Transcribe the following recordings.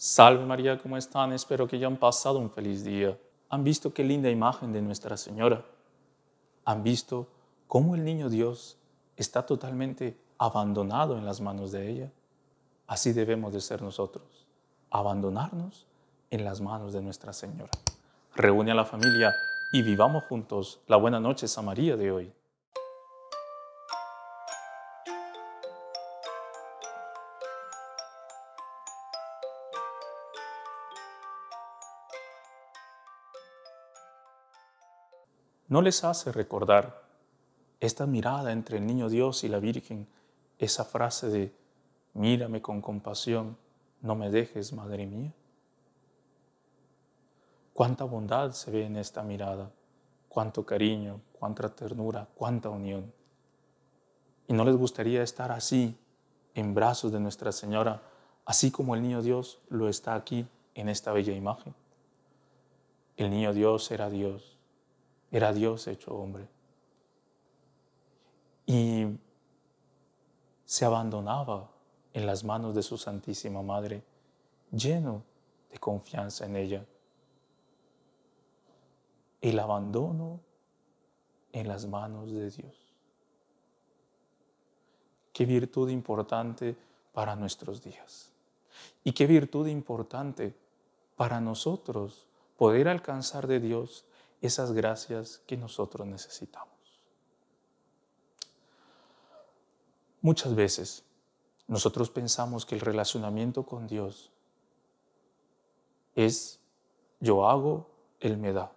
Salve María, ¿cómo están? Espero que ya han pasado un feliz día. Han visto qué linda imagen de Nuestra Señora. Han visto cómo el niño Dios está totalmente abandonado en las manos de ella. Así debemos de ser nosotros, abandonarnos en las manos de Nuestra Señora. Reúne a la familia y vivamos juntos la buena noche Samaría de hoy. ¿no les hace recordar esta mirada entre el niño Dios y la Virgen, esa frase de, mírame con compasión, no me dejes, madre mía? Cuánta bondad se ve en esta mirada, cuánto cariño, cuánta ternura, cuánta unión. ¿Y no les gustaría estar así, en brazos de Nuestra Señora, así como el niño Dios lo está aquí en esta bella imagen? El niño Dios era Dios era Dios hecho hombre. Y se abandonaba en las manos de su Santísima Madre, lleno de confianza en ella. El abandono en las manos de Dios. Qué virtud importante para nuestros días. Y qué virtud importante para nosotros poder alcanzar de Dios esas gracias que nosotros necesitamos. Muchas veces nosotros pensamos que el relacionamiento con Dios es yo hago, Él me da.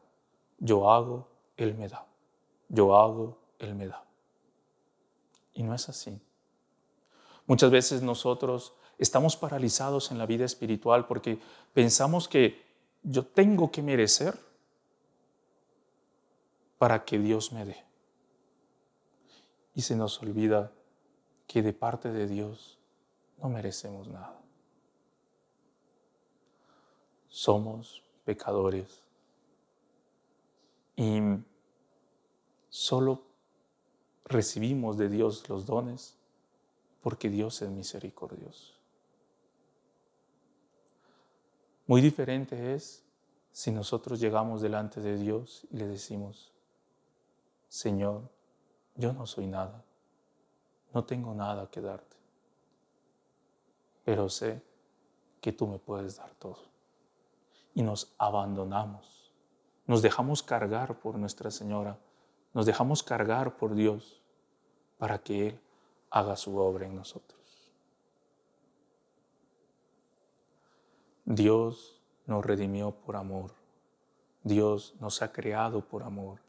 Yo hago, Él me da. Yo hago, Él me da. Y no es así. Muchas veces nosotros estamos paralizados en la vida espiritual porque pensamos que yo tengo que merecer para que Dios me dé. Y se nos olvida que de parte de Dios no merecemos nada. Somos pecadores y solo recibimos de Dios los dones porque Dios es misericordioso. Muy diferente es si nosotros llegamos delante de Dios y le decimos, Señor, yo no soy nada, no tengo nada que darte, pero sé que tú me puedes dar todo. Y nos abandonamos, nos dejamos cargar por Nuestra Señora, nos dejamos cargar por Dios para que Él haga su obra en nosotros. Dios nos redimió por amor, Dios nos ha creado por amor.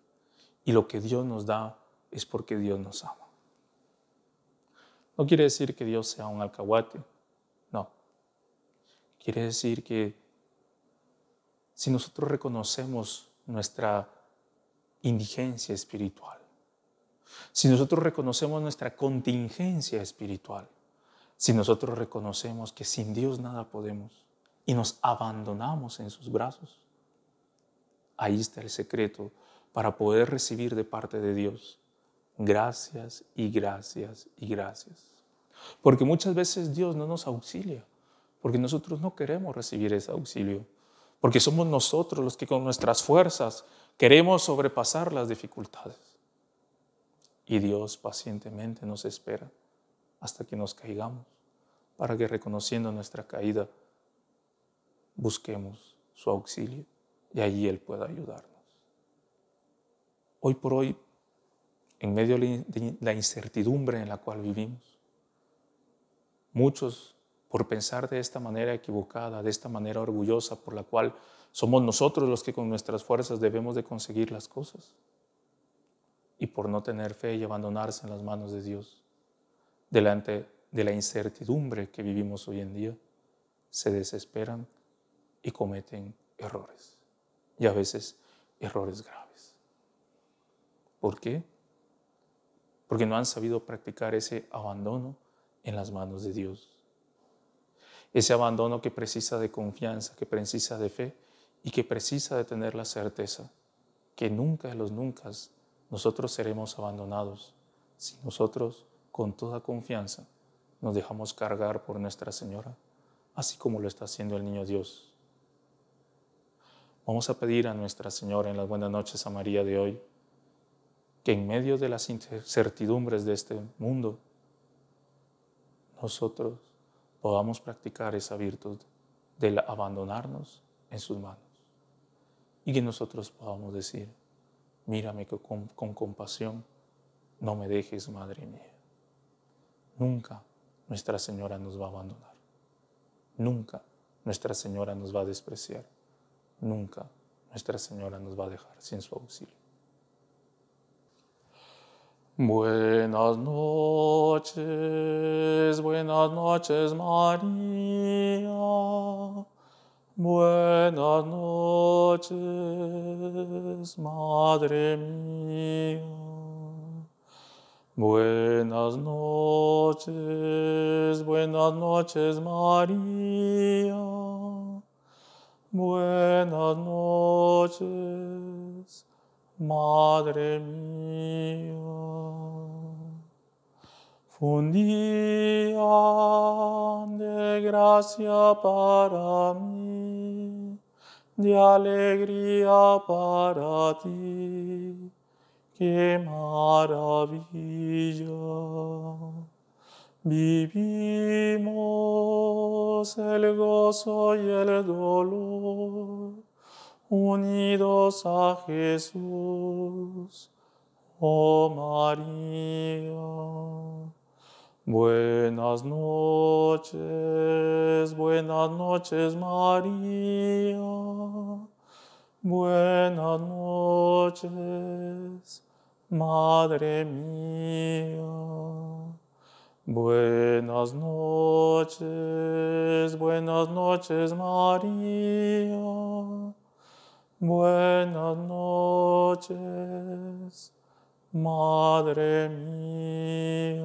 Y lo que Dios nos da es porque Dios nos ama. No quiere decir que Dios sea un alcahuate, no. Quiere decir que si nosotros reconocemos nuestra indigencia espiritual, si nosotros reconocemos nuestra contingencia espiritual, si nosotros reconocemos que sin Dios nada podemos y nos abandonamos en sus brazos, Ahí está el secreto para poder recibir de parte de Dios. Gracias y gracias y gracias. Porque muchas veces Dios no nos auxilia, porque nosotros no queremos recibir ese auxilio, porque somos nosotros los que con nuestras fuerzas queremos sobrepasar las dificultades. Y Dios pacientemente nos espera hasta que nos caigamos, para que reconociendo nuestra caída busquemos su auxilio y allí Él puede ayudarnos. Hoy por hoy, en medio de la incertidumbre en la cual vivimos, muchos, por pensar de esta manera equivocada, de esta manera orgullosa, por la cual somos nosotros los que con nuestras fuerzas debemos de conseguir las cosas, y por no tener fe y abandonarse en las manos de Dios, delante de la incertidumbre que vivimos hoy en día, se desesperan y cometen errores y a veces errores graves. ¿Por qué? Porque no han sabido practicar ese abandono en las manos de Dios. Ese abandono que precisa de confianza, que precisa de fe y que precisa de tener la certeza que nunca de los nunca nosotros seremos abandonados si nosotros con toda confianza nos dejamos cargar por Nuestra Señora, así como lo está haciendo el niño Dios. Vamos a pedir a Nuestra Señora en las buenas noches a María de hoy que en medio de las incertidumbres de este mundo, nosotros podamos practicar esa virtud del abandonarnos en sus manos. Y que nosotros podamos decir, mírame con, con compasión, no me dejes, Madre mía. Nunca Nuestra Señora nos va a abandonar. Nunca Nuestra Señora nos va a despreciar nunca Nuestra Señora nos va a dejar sin su auxilio. Buenas noches, buenas noches María, buenas noches Madre mía, buenas noches, buenas noches María. Buenas noches, Madre mía. Fundía de gracia para mí, de alegría para ti. Qué maravilla vivimos el gozo y el dolor, unidos a Jesús. Oh María, buenas noches, buenas noches María, buenas noches, Madre mía. Buenas noches buenas noches, María. Buenas noches, Madre mía.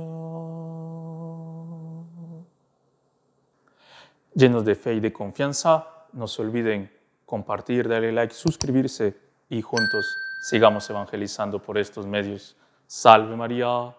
Llenos de fe y de confianza, no se olviden compartir, darle like, suscribirse y juntos sigamos evangelizando por estos medios. Salve María.